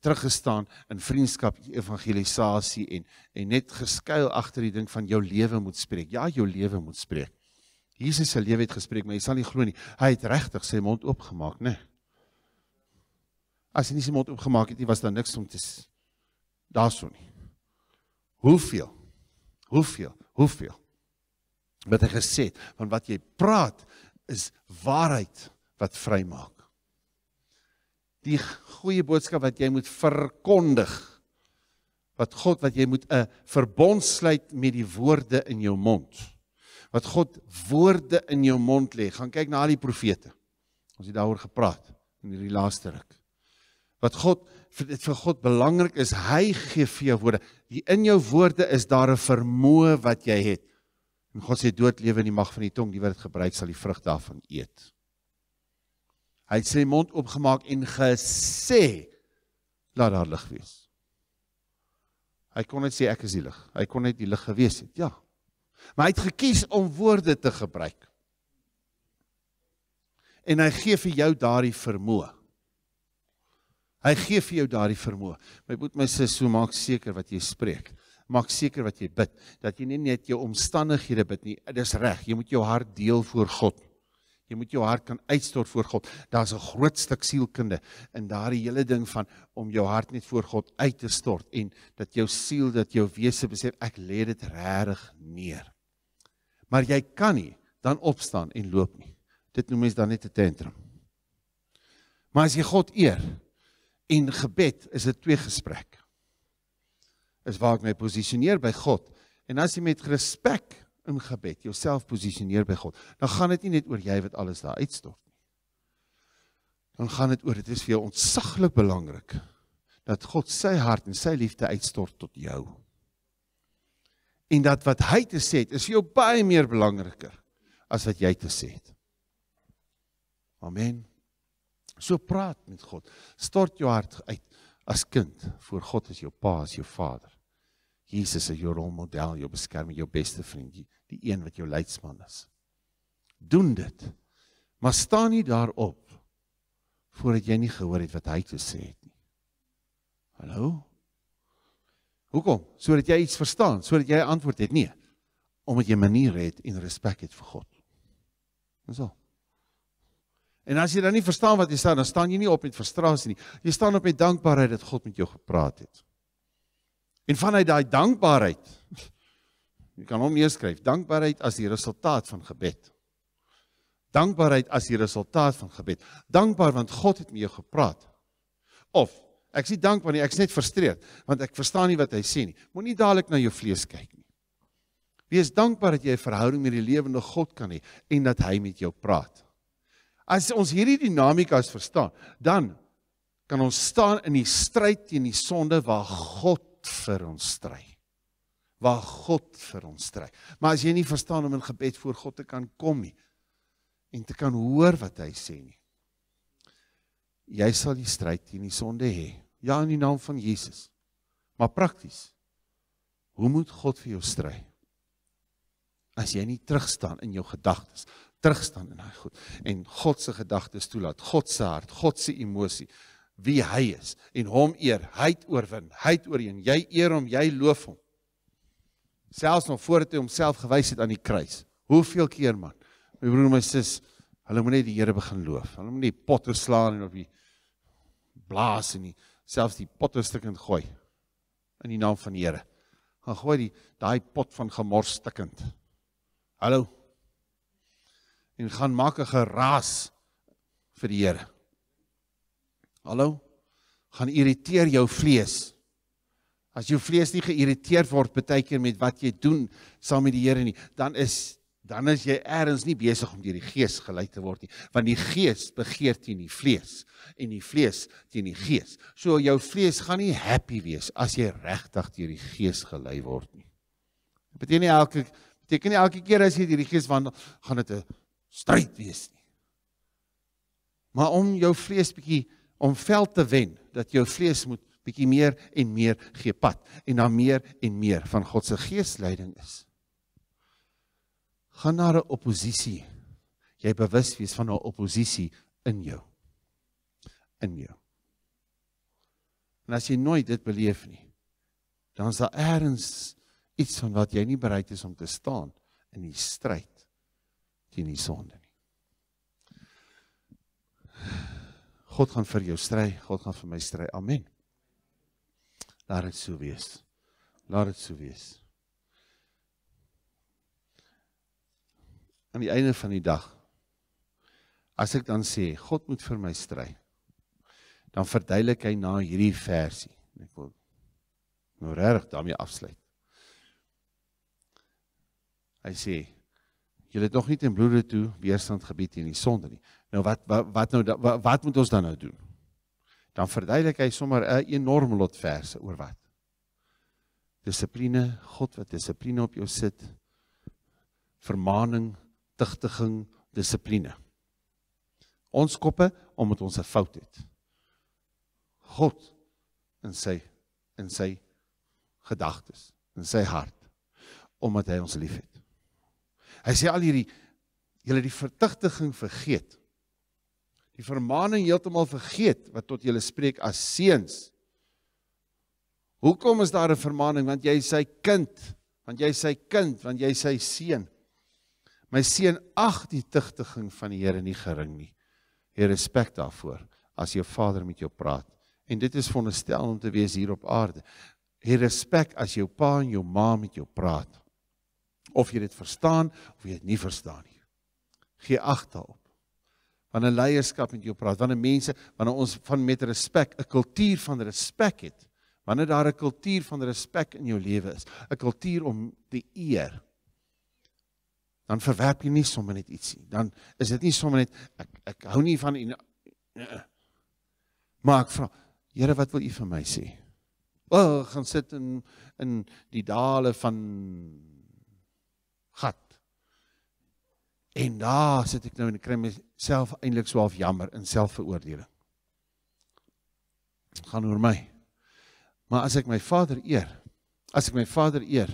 teruggestaan in vriendskap evangelisasie en en net geskuil agter die ding van jou lewe moet spreek. Ja, jou lewe moet spreek. Jesus se lewe het gespreek, maar jy sal nie glo nie. Hy het regtig sy mond oopgemaak, né? Nee. As hy nie sy mond oopgemaak het nie, was daar niks om te daarso nie. Hoeveel? Hoeveel? Hoeveel? Wat hy gesê het, van wat jy praat is waarheid wat vrymaak. Die goeie boodskap wat jy moet verkondig wat God wat jy moet 'n eh, verbond sluit met die woorde in jou mond wat God woorde in jou mond lê. Gaan kyk na al die profete. Ons het daaroor gepraat in hierdie laaste ruk. Wat God vir dit vir God belangrik is, hy gee vir jou woorde. Die in jou woorde is daar 'n vermoë wat jy het. En God sê dood lewe in die mag van die tong, die wat dit gebruik sal die vrug daarvan eet. Hy het sy mond oopgemaak en gesê laat daar lig wees. Hy kon net sê ek is die lig. Hy kon net die lig gewees het. Ja, Maar hy het gekies om woorde te gebruik. En hy gee vir jou daardie vermoë. Hy gee vir jou daardie vermoë. My moet my sussie so maak seker wat jy spreek. Maak seker wat jy bid dat jy nie net jou omstandighede bid nie. Dis reg, jy moet jou hart deel voor God. Jy moet jou hart kan uitstort voor God. Daar's 'n groot stuk sielkunde in daardie hele ding van om jou hart net voor God uit te stort en dat jou siel, dat jou wese besef ek lê dit reg neer. Maar jy kan nie dan opstaan en loop nie. Dit noem mense dan net 'n tantrum. Maar as jy God eer en gebed is dit twee gesprek. Is waar ek my positioneer by God. En as jy met respek in gebed, jouself posisioneer by God, dan gaan dit nie net oor jy wat alles daar uitstort nie. Dan gaan dit oor dit is vir jou ontsaglik belangrik dat God sy hart en sy liefde uitstort tot jou. En dat wat hy te sê het is vir jou baie meer belangriker as wat jy te sê het. Amen. So praat met God. Stort jou hart uit as kind voor God as jou pa, as jou vader. Jesus is jou rolmodel, jou beskerming, jou beste vriendjie die een wat jou leidsman is. Doen dit. Maar staan nie daarop voordat jy nie gehoor het wat hy te sê het nie. Hallo? Hoekom? Sodat jy iets verstaan, sodat jy 'n antwoord het. Nee. Omdat jy maniere het en respek het vir God. Dis al. En as jy dan nie verstaan wat jy sê, dan staan jy nie op met frustrasie nie. Jy staan op met dankbaarheid dat God met jou gepraat het. En vanuit daai dankbaarheid Jy kan hom neerskryf. Dankbaarheid as die resultaat van gebed. Dankbaarheid as die resultaat van gebed. Dankbaar want God het met jou gepraat. Of ek sê dankbaar nie, ek's net frustreerd want ek verstaan nie wat hy sê nie. Moenie dadelik na jou vlees kyk nie. Wees dankbaar dat jy 'n verhouding met die lewende God kan hê en dat hy met jou praat. As ons hierdie dinamikas verstaan, dan kan ons staan in die stryd teen die sonde waar God vir ons stry waar God vir ons stry. Maar as jy nie verstaan om in gebed voor God te kan kom nie en te kan hoor wat hy sê nie. Jy sal die stryd teen die sonde hê. Ja in die naam van Jesus. Maar prakties. Hoe moet God vir jou stry? As jy nie terug staan in jou gedagtes, terug staan in hy goed en God se gedagtes toelaat, God se hart, God se emosie wie hy is en hom eer. Hy het oorwin. Hy het oorheen. Jy eer hom, jy loof hom selfs nog voor hy homself gewys het aan die kruis. Hoeveel keer man? My broer en my sis, hulle moet net die Here begin loof. Hulle moet nie potte slaan en op die blaas en nie selfs die potte stukkend gooi in die naam van die Here. Gaan gooi die daai pot van gemors stukkend. Hallo. En gaan maak 'n geraas vir die Here. Hallo. Gaan irriteer jou vlees. As jou vlees nie geïrriteerd word baie keer met wat jy doen saam met die Here nie, dan is dan is jy eers nie besig om deur die Gees gelei te word nie, want die Gees begeer teen die vlees en die vlees teen die Gees. So jou vlees gaan nie happy wees as jy regtig deur die Gees gelei word nie. Dit beteken nie elke beteken nie elke keer as jy deur die Gees wandel gaan dit 'n stryd wees nie. Maar om jou vlees bietjie om veld te wen, dat jou vlees moet bietjie meer en meer gee pad en na meer en meer van God se geesleiding is. Gaan na 'n oppositie. Jy bewus wees van 'n oppositie in jou. In jou. En as jy nooit dit beleef nie, dan is daar eers iets van wat jy nie bereid is om te staan in die stryd teen die sonde nie. God gaan vir jou stry, God gaan vir my stry. Amen. Laat dit so wees. Laat dit so wees. Aan die einde van die dag as ek dan sê God moet vir my stry, dan verduidelik hy na hierdie versie. Ek wil nou reg daarmee afsluit. Hy sê jy het nog nie ten bloede toe weerstand gebied teen die sonde nie. Nou wat wat wat nou wat, wat moet ons dan nou doen? dan verduidelik hy sommer 'n enorm lot verse oor wat. Dissipline, God wat dissipline op jou sit. Vermaaning, tigtiging, dissipline. Ons koppe omdat ons 'n fout het. God in sy in sy gedagtes, in sy hart omdat hy ons liefhet. Hy sê al hierdie julle die vertigting vergeet die vermaning heeltemal vergeet wat tot julle spreek as seuns. Hoekom is daar 'n vermaning? Want jy is sy kind, want jy is sy kind, want jy is sy seun. My seun, ag die tigtiging van die Here nie gering nie. Hier respek daarvoor as jou vader met jou praat. En dit is veronderstel om te wees hier op aarde. Hier respek as jou pa en jou ma met jou praat. Of jy dit verstaan of jy dit nie verstaan nie. Gee ag daarop wanneer leierskap met jou praat, wanneer mense, wanneer ons van met respek, 'n kultuur van respek het, wanneer daar 'n kultuur van respek in jou lewe is, 'n kultuur om te eer, dan verwerp jy nie sommer net iets nie. Dan is dit nie sommer net ek ek hou nie van u nie. Nee. Maar ek vra, Here, wat wil u vir my sê? Wel, gaan sit in in die dale van gat En daar sit ek nou en kry myself eintlik swaaf jammer in selfveroordeling. Dit gaan oor my. Maar as ek my Vader eer, as ek my Vader eer,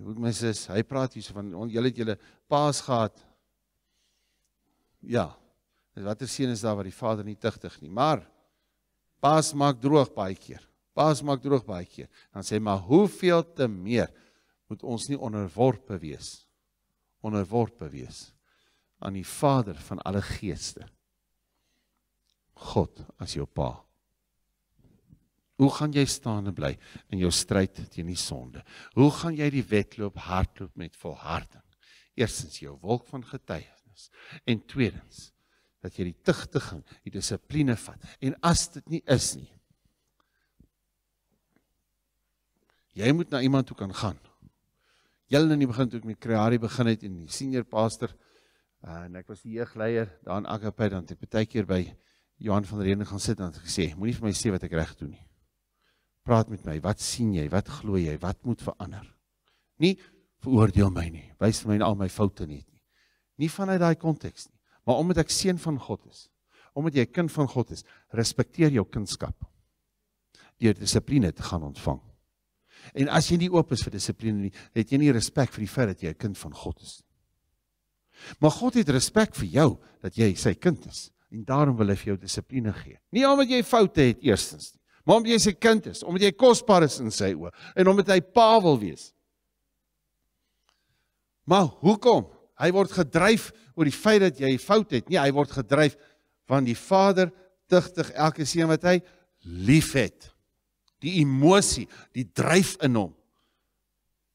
moet my sis, hy praat hierso van julle het julle paas gehad. Ja. Watter seën is daar wat die Vader nie tigtig nie, maar paas maak droog baie keer. Paas maak droog baie keer. Dan sê hy maar hoeveel te meer moet ons nie onderworpe wees nie onderworpe wees aan die Vader van alle geeste. God as jou pa. Hoe gaan jy staande bly in jou stryd teen die sonde? Hoe gaan jy die wedloop hardloop met volharding? Eerstens jou wolk van getuienis en tweedens dat jy die tugtiging, die dissipline vat. En as dit nie is nie, jy moet na iemand toe kan gaan Julle nou in die begin toe ek met Kreari begin het en die senior pastor uh, en ek was die jeugleier daar in Agape dan het ek baie keer by Johan van Reenen gaan sit en het gesê moenie vir my sê wat ek reg doen nie. Praat met my, wat sien jy? Wat glo jy? Wat moet verander? Nie veroordeel my nie. Wys vir my al my foute net nie. Nie vanuit daai konteks nie, maar omdat ek seun van God is. Omdat jy kind van God is, respekteer jou kindskap. Deur dissipline te gaan ontvang. En as jy nie oop is vir dissipline nie, het jy nie respek vir die feit dat jy 'n kind van God is nie. Maar God het respek vir jou dat jy sy kind is en daarom wil hy vir jou dissipline gee. Nie omdat jy foute het eerstens nie, maar omdat jy sy kind is, omdat jy kosbaar is in sy oë en omdat hy pa wil wees. Maar hoekom? Hy word gedryf oor die feit dat jy foute het. Nee, hy word gedryf want die Vader tugtig elke seun wat hy liefhet die emosie, die dryf in hom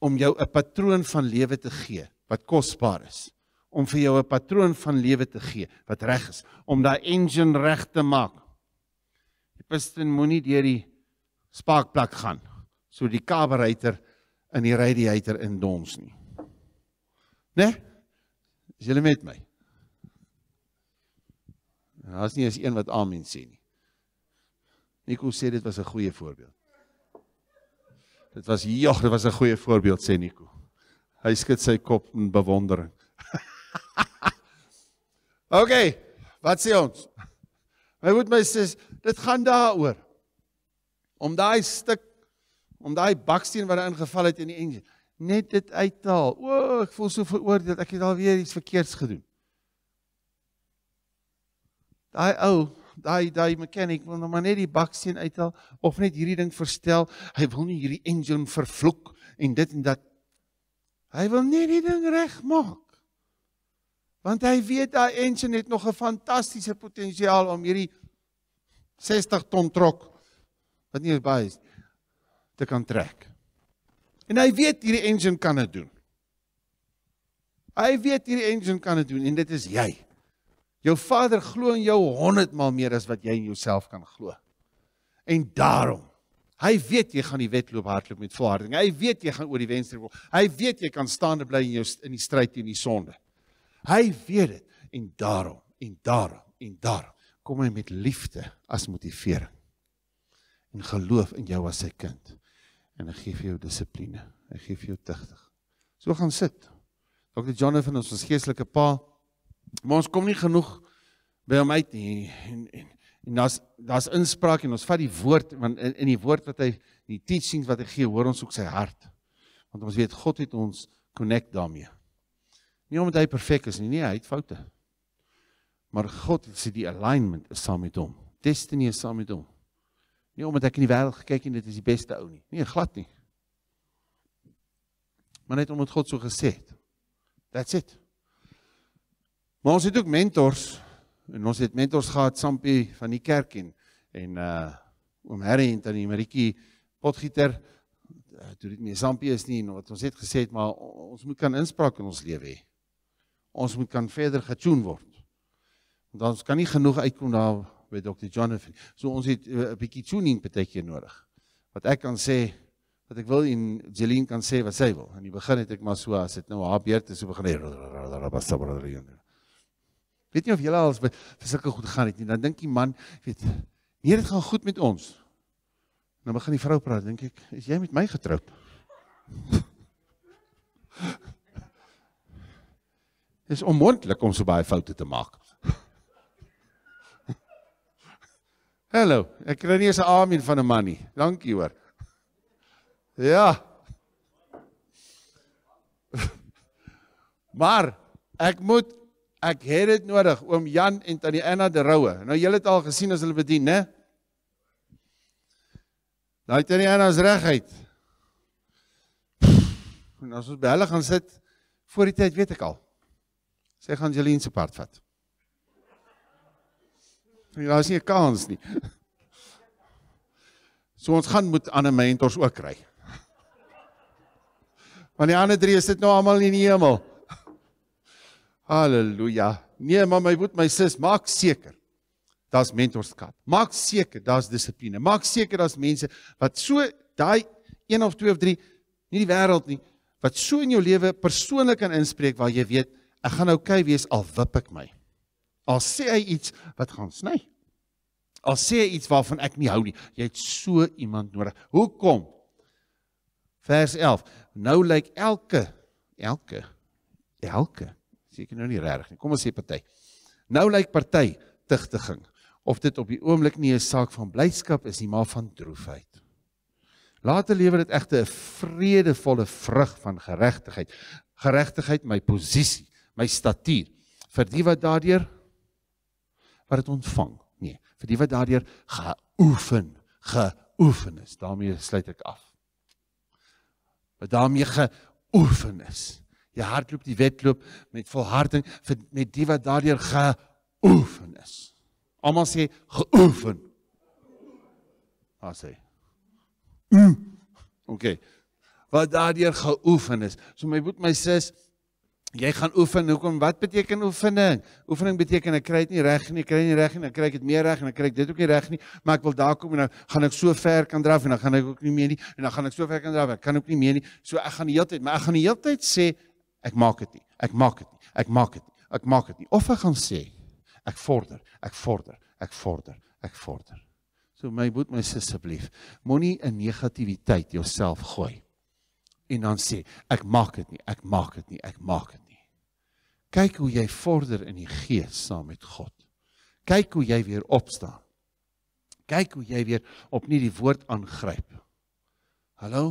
om jou 'n patroon van lewe te gee wat kosbaar is om vir jou 'n patroon van lewe te gee wat reg is om daai engine reg te maak. Die piston moenie deur die spaakplek gaan so die carburetor in die radiator in dons nie. Né? Nee? Is julle met my? Daar's nie eens een wat amen sê nie. En Nico sê dit was 'n goeie voorbeeld. Dit was ja, dit was 'n goeie voorbeeld sê Nico. Hy skud sy kop in bewondering. OK, wat sê ons? My moet my sê dit gaan daaroor. Om daai stuk om daai baksteen wat ingeval het in die engine net dit uithaal. O, ek voel so veroordeel. Ek het alweer iets verkeerds gedoen. Daai ou daai daai mechanic wil nou maar net die baksteen uithaal of net hierdie ding verstel. Hy wil nie hierdie engine vervloek en dit en dat. Hy wil net die ding regmaak. Want hy weet daai engine het nog 'n fantastiese potensiaal om hierdie 60 ton trok wat nie baie is te kan trek. En hy weet hierdie engine kan dit doen. Hy weet hierdie engine kan dit doen en dit is jy. Jou Vader glo in jou 100 maal meer as wat jy in jouself kan glo. En daarom Hy weet jy gaan die wedloop hardloop met volharding. Hy weet jy gaan oor die wenster wil. Hy weet jy kan staande bly in jou in die stryd teen die sonde. Hy weet dit en daarom en daarom en daarom kom hy met liefde as motivering. En geloof in jou as sy kind. En hy gee vir jou dissipline. Hy gee vir jou tugtig. So gaan sit. Dr. Jonathan ons geestelike pa Maar ons kom nie genoeg by hom uit nie en en en daar's daar's inspraak en ons vat die woord want in, in die woord wat hy die teachings wat hy gee, hoor ons ook sy hart. Want ons weet God het ons connect daarmee. Nie omdat hy perfek is nie, nie hy het foute. Maar God sê die alignment is saam met hom. Destiny is saam met hom. Nie omdat ek in die wêreld gekyk en dit is die beste ou nie. Nee, glad nie. Maar net omdat God so gesê het. That's it. Maar ons het ook mentors en ons het mentors gehad Sampie van die kerk en en uh oom Harry en tannie Maritjie Potgieter eh, toe dit nie Sampie is nie en wat ons het gesê het maar ons moet kan inspraak in ons lewe hê. Ons moet kan verder getune word. Want ons kan nie genoeg uitkom daar by Dr. Jonathan. So ons het eh, 'n bietjie tuning partykie nodig. Wat ek kan sê wat ek wil en Jeline kan sê wat sy wil. In die begin het ek maar so as dit nou haar beurt is, so begin hy. weet nie of julle als vir sulke goed gaan het nie. Dan dink die man, weet, nee, dit gaan goed met ons. Dan nou begin die vrou praat, dink ek, is jy met my getroud? Dit is onmoontlik om so baie foute te maak. Hallo, ek kry nie eens 'n amen van 'n man nie. Dankie hoor. Ja. Maar ek moet Ek het dit nodig, oom Jan en tannie Anna de Roue. Nou julle het al gesien as hulle bedien, né? Daai tannie Anna is reguit. En as ons by hulle gaan sit voor die tyd, weet ek al. Sy gaan Jeline se part vat. Jy ja, raas nie 'n kans nie. So ons gaan moet ander mentors ook kry. Want die ander drie is dit nou almal in die hemel. Halleluja. Nee, maar my moet my sis maak seker. Daar's mentorskap. Maak seker daar's dissipline. Maak seker daar's mense wat so daai 1 of 2 of 3 nie die wêreld nie wat so in jou lewe persoonlik kan inspreek waar jy weet ek gaan oukei okay wees al wip ek my. Al sê hy iets wat gaan sny. Al sê hy iets waarvan ek nie hou nie. Jy het so iemand nodig. Hoekom? Vers 11. Nou lyk like elke elke elke seker nou nie reg nie. Kom ons sê party. Nou lyk party tigtiging of dit op die oomblik nie 'n saak van blydskap is nie, maar van droefheid. Later lewer dit egte 'n vredevolle vrug van geregtigheid. Geregtigheid my posisie, my statuur vir die wat daardeur wat dit ontvang. Nee, vir die wat daardeur geoefen, geoefen is. Daarmee sluit ek af. Wat daarmee geoefen is. Jy hardloop die wedloop met volharding vir met die wat daardeur geoefen is. Almal sê geoefen. Ah sê. Mm. Okay. Wat daardeur geoefen is. So my boet my sis, jy gaan oefen. Hoekom? Wat beteken oefening? Oefening beteken ek kry dit nie reg nie, ek kry nie reg nie, dan kry ek dit meer reg en dan kry ek dit ook nie reg nie, maar ek wil daar kom en dan gaan ek so ver kan draf en dan gaan ek ook nie meer nie en dan gaan ek so ver kan draf, ek kan ook nie meer nie. So ek gaan die hele tyd, maar ek gaan die hele tyd sê ek maak dit nie. Ek maak dit nie. Ek maak dit nie. Ek maak dit nie. Of ek gaan sê ek vorder, ek vorder, ek vorder, ek vorder. So my boet my asseblief, moenie in negativiteit jouself gooi en dan sê ek maak dit nie. Ek maak dit nie. Ek maak dit nie. Kyk hoe jy vorder in die gees saam met God. Kyk hoe jy weer opstaan. Kyk hoe jy weer opnuut die woord aangryp. Hallo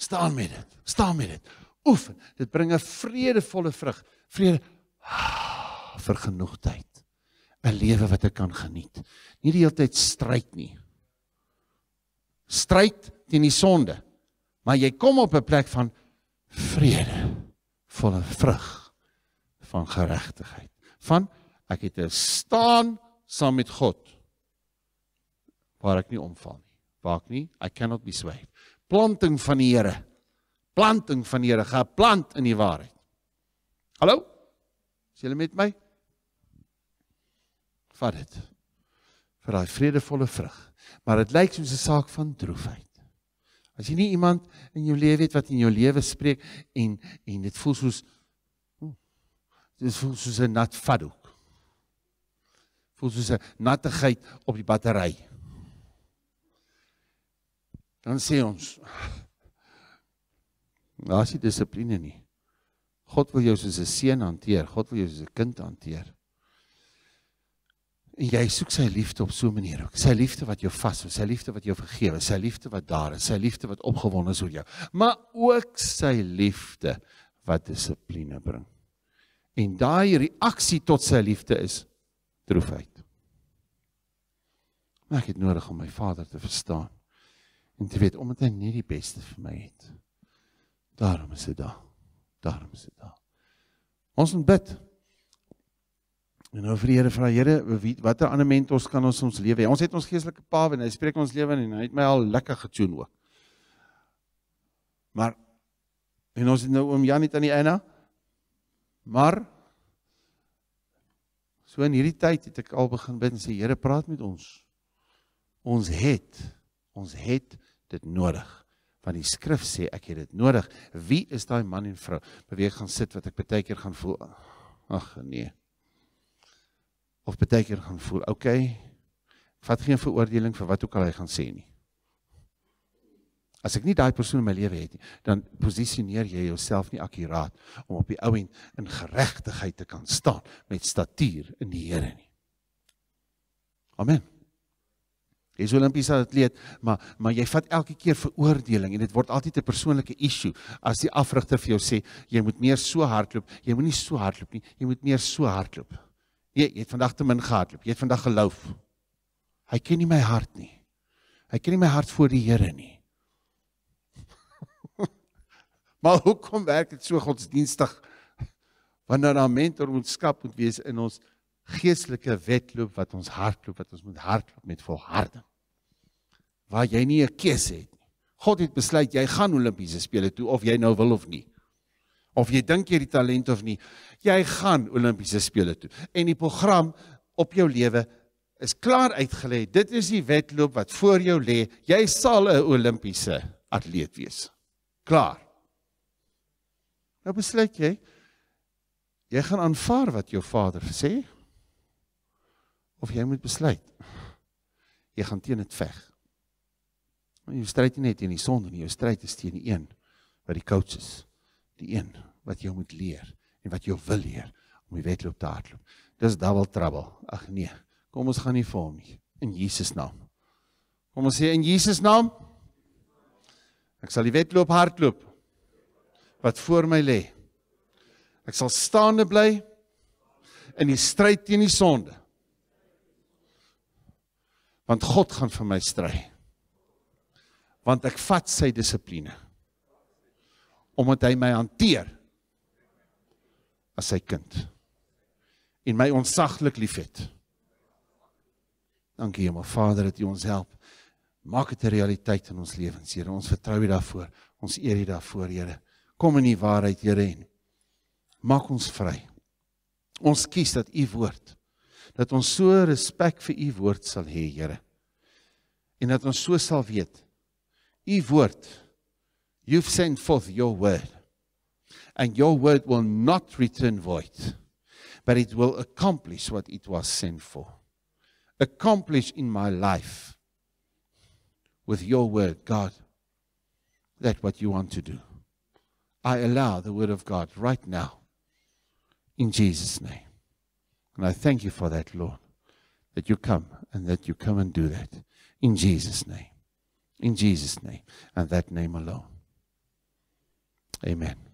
Staan met dit. Staan met dit. Oefen. Dit bring 'n vredevolle vrug. Vrede ah, vergenoegdheid. 'n Lewe wat ek kan geniet. Nie die hele tyd stryd nie. Stryd teen die sonde. Maar jy kom op 'n plek van vrede, volle vrug van geregtigheid. Van ek het 'n staan saam met God waar ek nie omval nie. Waar ek nie I cannot be swayed planting van die Here. Planting van die Here, geplant in die waarheid. Hallo? Is julle met my? Vat dit. Vir daai vredevolle vrug. Maar dit lyk soos 'n saak van droefheid. As jy nie iemand in jou lewe het wat in jou lewe spreek en en dit voel soos hmm, dis voel soos 'n nat vadoek. Voel soos 'n nattigheid op die battery dan sê ons daar's nie dissipline nie. God wil jou soos 'n seun hanteer, God wil jou soos 'n kind hanteer. En jy soek sy liefde op so 'n manier ook. Sy liefde wat jou vashou, sy liefde wat jou vergewe, sy liefde wat daar is, sy liefde wat opgewonde is oor jou, maar ook sy liefde wat dissipline bring. En daai reaksie tot sy liefde is droefheid. Maar ek het nodig om my Vader te verstaan. En jy weet, omdat hy nie die beste vir my het. Daarom is dit daar. Daarom is dit daar. Ons moet bid. En nou vir die Here vra, Here, watter ander mentors kan ons ons lewe hê? Ons het ons geestelike pa en hy spreek ons lewe in en hy het my al lekker getune ook. Maar en ons het nou oom Janie tannie Anna. Maar so in hierdie tyd het ek al begin bid en sê Here, praat met ons. Ons het ons het dit nodig. Want die skrif sê ek het dit nodig. Wie is daai man en vrou? Beweeg gaan sit wat ek baie keer gaan voel. Ag nee. Of baie keer gaan voel, okay. Vat geen veroordeling vir wat ook al hy gaan sê nie. As ek nie daai persoon in my lewe het nie, dan positioneer jy jouself nie akuraat om op die ou end in geregtigheid te kan staan met statuur in die Here nie. Amen. Jy's 'n Olimpiese atleet, maar maar jy vat elke keer veroordeling en dit word altyd 'n persoonlike issue as die afrigter vir jou sê jy moet meer so hardloop. Jy moenie so hardloop nie, jy moet meer so hardloop. Nee, jy het vandag te min gehardloop. Jy het vandag geloof. Hy ken nie my hart nie. Hy ken nie my hart voor die Here nie. maar hoekom werk dit so godsdienstig? Wanneer 'n nou mentor moetskap moet wees in ons geestelike wedloop wat ons hardloop wat ons moet hardloop met volharding waar jy nie 'n keuse het nie. God het besluit jy gaan Olimpiese spele toe of jy nou wil of nie. Of jy dink jy het die talent of nie, jy gaan Olimpiese spele toe. En die program op jou lewe is klaar uitgelê. Dit is die wedloop wat voor jou lê. Jy sal 'n Olimpiese atleet wees. Klaar. Nou besluit jy jy gaan aanvaar wat jou vader sê of jy moet besluit. Jy gaan teen dit veg. Jy stryd nie net teen die son nie, jou stryd is teen die een wat die coach is. Die een wat jou moet leer en wat jou wil leer om die wedloop te hardloop. Dis double trouble. Ag nee, kom ons gaan nie vir hom nie in Jesus naam. Kom ons sê in Jesus naam. Ek sal die wedloop hardloop wat voor my lê. Ek sal staande bly in die stryd teen die sonde. Want God gaan vir my stry want ek vat sy dissipline omdat hy my hanteer as sy kind en my onsaglik liefhet. Dankie Hemel Vader dat U ons help. Maak dit 'n realiteit in ons lewens, Here. Ons vertrou U daarvoor. Ons eer U daarvoor, Here. Kom in U waarheid, Here, en maak ons vry. Ons kies dat U woord dat ons so respek vir U woord sal hê, Here. En dat ons so sal weet U woord. You've sent forth your word. And your word will not return void, but it will accomplish what it was sent for. Accomplish in my life with your word, God, that what you want to do. I allow the word of God right now in Jesus' name. And I thank you for that, Lord, that you come and that you come and do that in Jesus' name. In Jesus' name, and that name alone. Amen.